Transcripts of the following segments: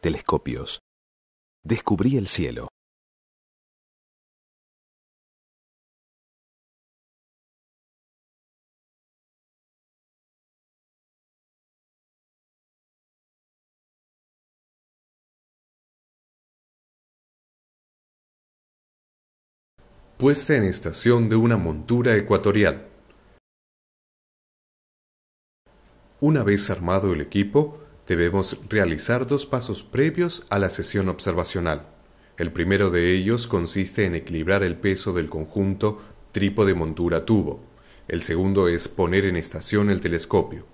telescopios, descubrí el cielo. puesta en estación de una montura ecuatorial. Una vez armado el equipo, debemos realizar dos pasos previos a la sesión observacional. El primero de ellos consiste en equilibrar el peso del conjunto trípode montura tubo. El segundo es poner en estación el telescopio.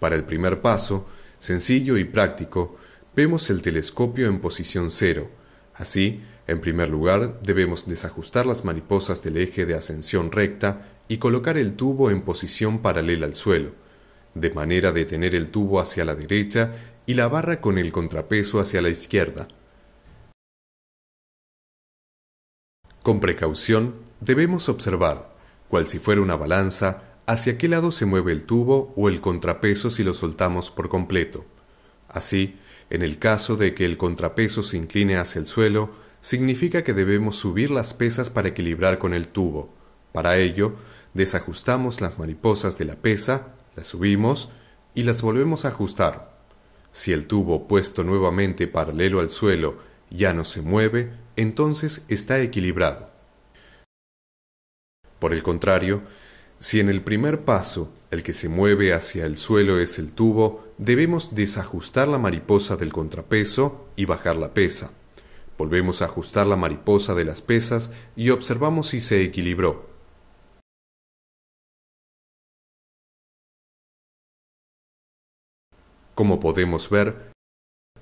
Para el primer paso, sencillo y práctico, vemos el telescopio en posición cero. Así, en primer lugar, debemos desajustar las mariposas del eje de ascensión recta y colocar el tubo en posición paralela al suelo de manera de tener el tubo hacia la derecha y la barra con el contrapeso hacia la izquierda. Con precaución, debemos observar, cual si fuera una balanza, hacia qué lado se mueve el tubo o el contrapeso si lo soltamos por completo. Así, en el caso de que el contrapeso se incline hacia el suelo, significa que debemos subir las pesas para equilibrar con el tubo. Para ello, desajustamos las mariposas de la pesa las subimos y las volvemos a ajustar. Si el tubo puesto nuevamente paralelo al suelo ya no se mueve, entonces está equilibrado. Por el contrario, si en el primer paso el que se mueve hacia el suelo es el tubo, debemos desajustar la mariposa del contrapeso y bajar la pesa. Volvemos a ajustar la mariposa de las pesas y observamos si se equilibró. Como podemos ver,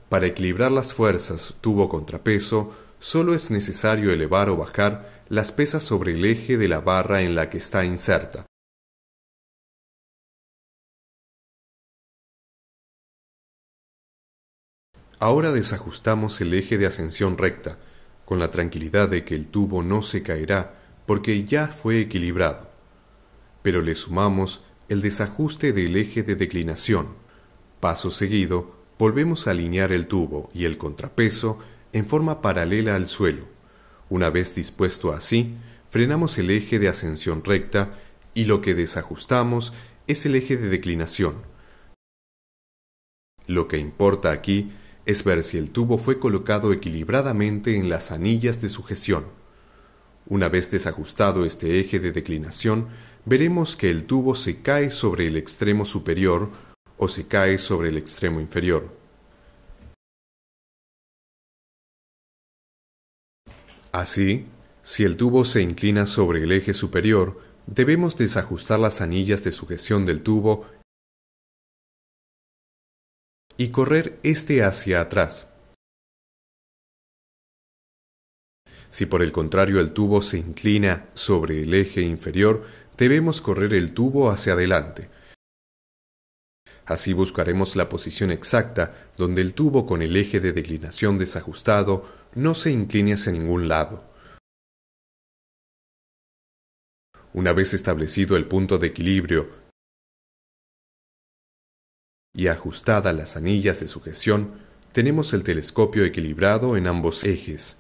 para equilibrar las fuerzas tubo-contrapeso, solo es necesario elevar o bajar las pesas sobre el eje de la barra en la que está inserta. Ahora desajustamos el eje de ascensión recta, con la tranquilidad de que el tubo no se caerá porque ya fue equilibrado. Pero le sumamos el desajuste del eje de declinación, Paso seguido, volvemos a alinear el tubo y el contrapeso en forma paralela al suelo. Una vez dispuesto así, frenamos el eje de ascensión recta y lo que desajustamos es el eje de declinación. Lo que importa aquí es ver si el tubo fue colocado equilibradamente en las anillas de sujeción. Una vez desajustado este eje de declinación, veremos que el tubo se cae sobre el extremo superior o se cae sobre el extremo inferior. Así, si el tubo se inclina sobre el eje superior, debemos desajustar las anillas de sujeción del tubo y correr este hacia atrás. Si por el contrario el tubo se inclina sobre el eje inferior, debemos correr el tubo hacia adelante, Así buscaremos la posición exacta donde el tubo con el eje de declinación desajustado no se incline hacia ningún lado. Una vez establecido el punto de equilibrio y ajustadas las anillas de sujeción, tenemos el telescopio equilibrado en ambos ejes.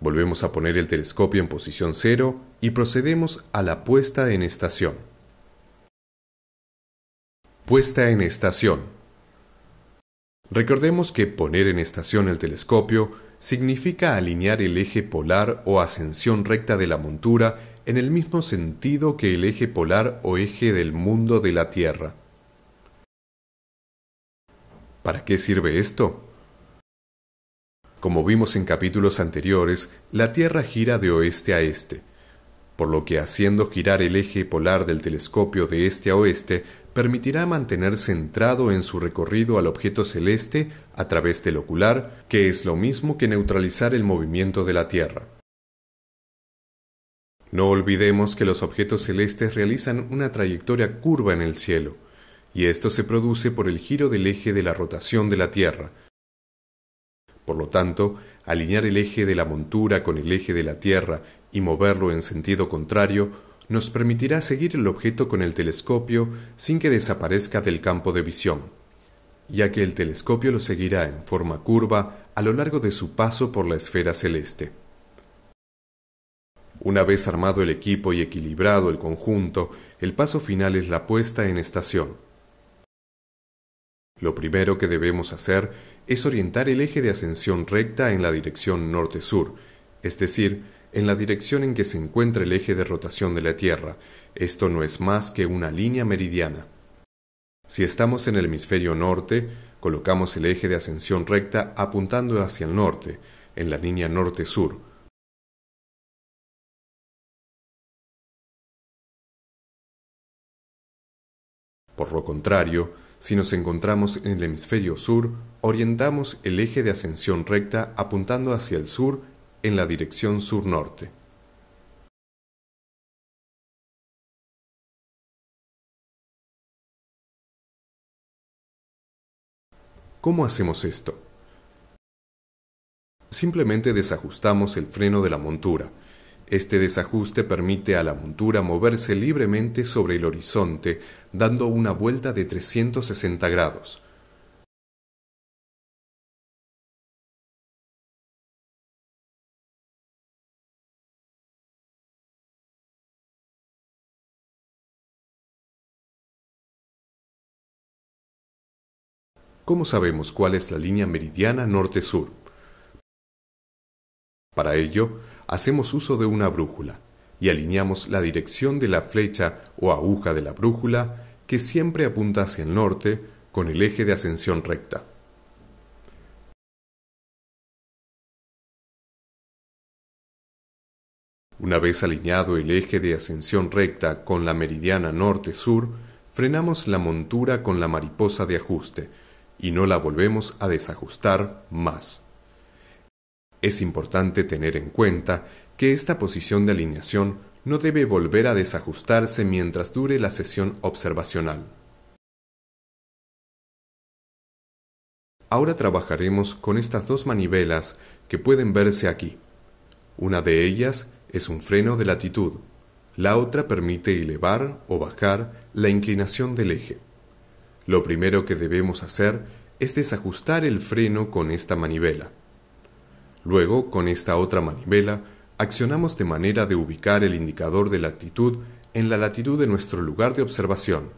Volvemos a poner el telescopio en posición cero y procedemos a la puesta en estación puesta en estación. Recordemos que poner en estación el telescopio significa alinear el eje polar o ascensión recta de la montura en el mismo sentido que el eje polar o eje del mundo de la Tierra. ¿Para qué sirve esto? Como vimos en capítulos anteriores, la Tierra gira de oeste a este, por lo que haciendo girar el eje polar del telescopio de este a oeste permitirá mantener centrado en su recorrido al objeto celeste a través del ocular, que es lo mismo que neutralizar el movimiento de la Tierra. No olvidemos que los objetos celestes realizan una trayectoria curva en el cielo, y esto se produce por el giro del eje de la rotación de la Tierra. Por lo tanto, alinear el eje de la montura con el eje de la Tierra y moverlo en sentido contrario nos permitirá seguir el objeto con el telescopio sin que desaparezca del campo de visión, ya que el telescopio lo seguirá en forma curva a lo largo de su paso por la esfera celeste. Una vez armado el equipo y equilibrado el conjunto, el paso final es la puesta en estación. Lo primero que debemos hacer es orientar el eje de ascensión recta en la dirección norte-sur, es decir, en la dirección en que se encuentra el eje de rotación de la Tierra. Esto no es más que una línea meridiana. Si estamos en el hemisferio norte, colocamos el eje de ascensión recta apuntando hacia el norte, en la línea norte-sur. Por lo contrario, si nos encontramos en el hemisferio sur, orientamos el eje de ascensión recta apuntando hacia el sur en la dirección sur-norte. ¿Cómo hacemos esto? Simplemente desajustamos el freno de la montura. Este desajuste permite a la montura moverse libremente sobre el horizonte, dando una vuelta de 360 grados. ¿Cómo sabemos cuál es la línea meridiana norte-sur? Para ello, hacemos uso de una brújula y alineamos la dirección de la flecha o aguja de la brújula que siempre apunta hacia el norte con el eje de ascensión recta. Una vez alineado el eje de ascensión recta con la meridiana norte-sur, frenamos la montura con la mariposa de ajuste, y no la volvemos a desajustar más. Es importante tener en cuenta que esta posición de alineación no debe volver a desajustarse mientras dure la sesión observacional. Ahora trabajaremos con estas dos manivelas que pueden verse aquí. Una de ellas es un freno de latitud, la otra permite elevar o bajar la inclinación del eje. Lo primero que debemos hacer es desajustar el freno con esta manivela. Luego, con esta otra manivela, accionamos de manera de ubicar el indicador de latitud en la latitud de nuestro lugar de observación.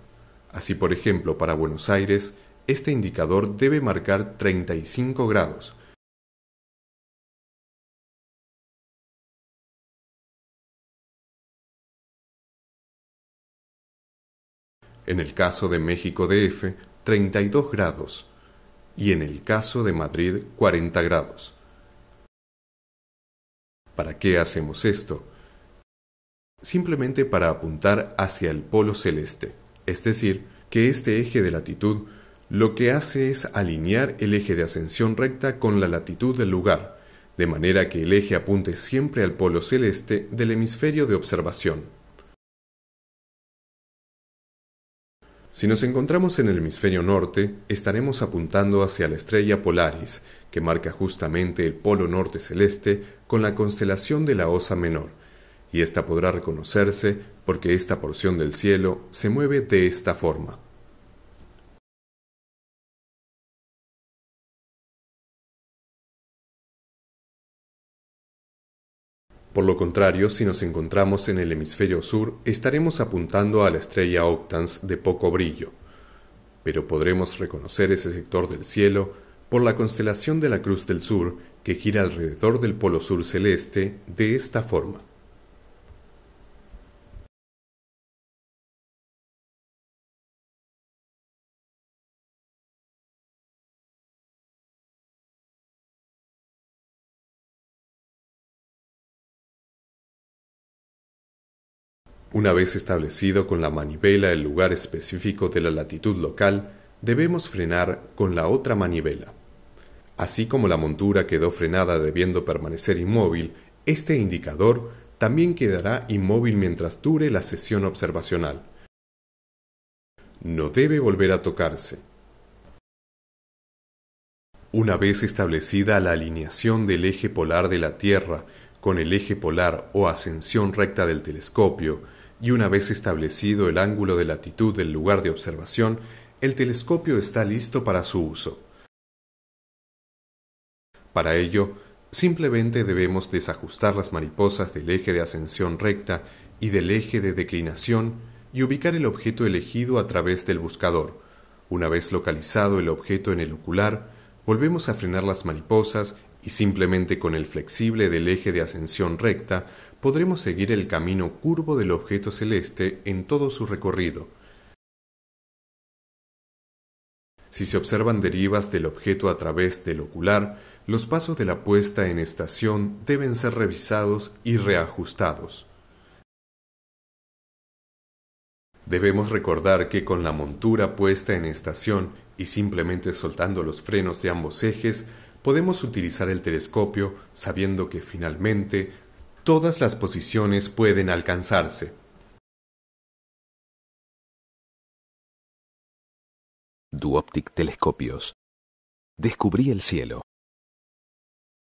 Así, por ejemplo, para Buenos Aires, este indicador debe marcar 35 grados, en el caso de México DF 32 grados y en el caso de Madrid 40 grados. ¿Para qué hacemos esto? Simplemente para apuntar hacia el polo celeste, es decir, que este eje de latitud lo que hace es alinear el eje de ascensión recta con la latitud del lugar, de manera que el eje apunte siempre al polo celeste del hemisferio de observación. Si nos encontramos en el hemisferio norte, estaremos apuntando hacia la estrella Polaris, que marca justamente el polo norte celeste con la constelación de la Osa Menor, y esta podrá reconocerse porque esta porción del cielo se mueve de esta forma. Por lo contrario, si nos encontramos en el hemisferio sur, estaremos apuntando a la estrella Octans de poco brillo, pero podremos reconocer ese sector del cielo por la constelación de la Cruz del Sur que gira alrededor del polo sur celeste de esta forma. Una vez establecido con la manivela el lugar específico de la latitud local, debemos frenar con la otra manivela. Así como la montura quedó frenada debiendo permanecer inmóvil, este indicador también quedará inmóvil mientras dure la sesión observacional. No debe volver a tocarse. Una vez establecida la alineación del eje polar de la Tierra con el eje polar o ascensión recta del telescopio, y una vez establecido el ángulo de latitud del lugar de observación, el telescopio está listo para su uso. Para ello, simplemente debemos desajustar las mariposas del eje de ascensión recta y del eje de declinación y ubicar el objeto elegido a través del buscador. Una vez localizado el objeto en el ocular, volvemos a frenar las mariposas y simplemente con el flexible del eje de ascensión recta podremos seguir el camino curvo del objeto celeste en todo su recorrido. Si se observan derivas del objeto a través del ocular, los pasos de la puesta en estación deben ser revisados y reajustados. Debemos recordar que con la montura puesta en estación y simplemente soltando los frenos de ambos ejes, podemos utilizar el telescopio sabiendo que finalmente todas las posiciones pueden alcanzarse. Duoptic Telescopios. Descubrí el cielo.